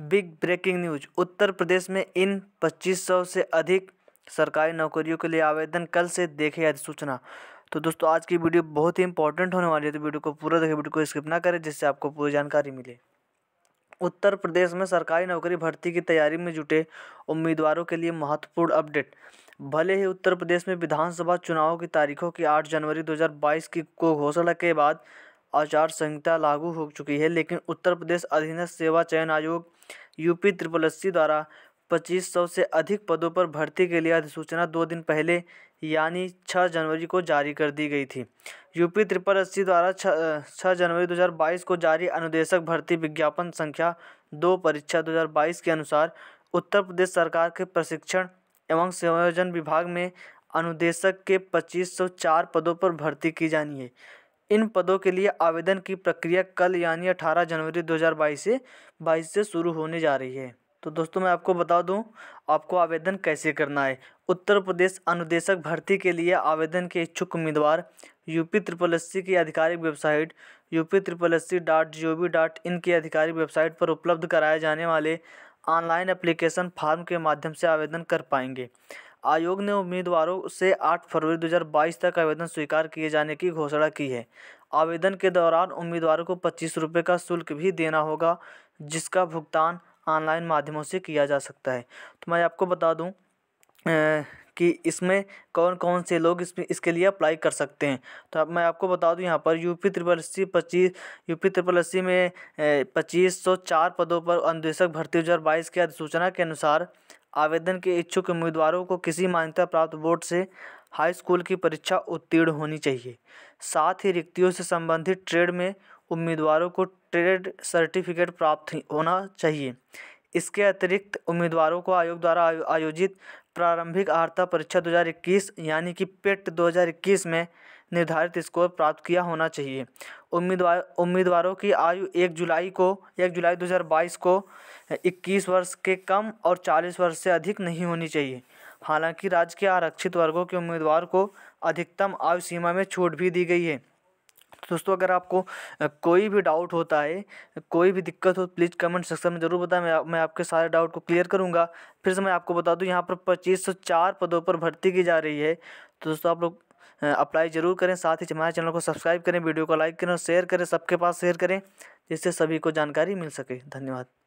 big breaking news Uttar Pradesh में इन 2500 से अधिक सरकारी नौकरियों के लिए आवेदन कल से देखे अधिसूचना तो दोस्तों आज की वीडियो बहुत ही इंपॉर्टेंट होने वाली है तो वीडियो को पूरा देखें वीडियो को स्किप ना करें जिससे आपको पूरी जानकारी मिले उत्तर प्रदेश में सरकारी नौकरी भर्ती की तैयारी में जुटे उम्मीदवारों के लिए महत्वपूर्ण अपडेट भले ही उत्तर प्रदेश में विधानसभा चुनाव की तारीखों की आठ जनवरी दो की को घोषणा के बाद आचार संहिता लागू हो चुकी है लेकिन उत्तर प्रदेश अधीनस्थ सेवा चयन आयोग यूपी त्रिपलस्सी द्वारा 2500 से अधिक पदों पर भर्ती के लिए अधिसूचना दो दिन पहले यानी 6 जनवरी को जारी कर दी गई थी यूपी त्रिपल अस्सी द्वारा 6 जनवरी 2022 को जारी अनुदेशक भर्ती विज्ञापन संख्या दो परीक्षा 2022 के अनुसार उत्तर प्रदेश सरकार के प्रशिक्षण एवं संयोजन विभाग में अनुदेशक के चार पदों पर भर्ती की जानी है इन पदों के लिए आवेदन की प्रक्रिया कल यानी अठारह जनवरी दो हज़ार बाईस से बाईस से शुरू होने जा रही है तो दोस्तों मैं आपको बता दूं आपको आवेदन कैसे करना है उत्तर प्रदेश अनुदेशक भर्ती के लिए आवेदन के इच्छुक उम्मीदवार यूपी ट्रिपल एस सी की आधिकारिक website UP triple S C dot G O V dot in की आधिकारिक वेबसाइट पर उपलब्ध कराए जाने वाले ऑनलाइन एप्लीकेशन फार्म के माध्यम से आवेदन कर पाएंगे आयोग ने उम्मीदवारों से आठ फरवरी 2022 तक आवेदन स्वीकार किए जाने की घोषणा की है आवेदन के दौरान उम्मीदवारों को पच्चीस रुपये का शुल्क भी देना होगा जिसका भुगतान ऑनलाइन माध्यमों से किया जा सकता है तो मैं आपको बता दूँ कि इसमें कौन कौन से लोग इसमें इसके लिए अप्लाई कर सकते हैं तो अब मैं आपको बता दूं यहाँ पर यूपी त्रिपल एस सी पच्चीस यूपी त्रिपल एस सी में पच्चीस सौ चार पदों पर अन्वेषक भर्ती दो हज़ार बाईस की अधिसूचना के अनुसार आवेदन के इच्छुक उम्मीदवारों को किसी मान्यता प्राप्त बोर्ड से हाई स्कूल की परीक्षा उत्तीर्ण होनी चाहिए साथ ही रिक्तियों से संबंधित ट्रेड में उम्मीदवारों को ट्रेड सर्टिफिकेट प्राप्त होना चाहिए इसके अतिरिक्त उम्मीदवारों को आयोग द्वारा आयोजित प्रारंभिक आर्ता परीक्षा 2021 यानी कि पेट 2021 में निर्धारित स्कोर प्राप्त किया होना चाहिए उम्मीदवार उम्मीदवारों की आयु एक जुलाई को एक जुलाई 2022 को 21 वर्ष के कम और 40 वर्ष से अधिक नहीं होनी चाहिए हालांकि राज्य के आरक्षित वर्गों के उम्मीदवार को अधिकतम आयु सीमा में छूट भी दी गई है दोस्तों अगर आपको कोई भी डाउट होता है कोई भी दिक्कत हो प्लीज़ कमेंट सेक्शन में ज़रूर बताएं मैं मैं आपके सारे डाउट को क्लियर करूंगा फिर से मैं आपको बता दूं यहाँ पर चार पदों पर भर्ती की जा रही है तो दोस्तों आप लोग अप्लाई ज़रूर करें साथ ही हमारे चैनल को सब्सक्राइब करें वीडियो को लाइक करें और शेयर करें सबके पास शेयर करें जिससे सभी को जानकारी मिल सके धन्यवाद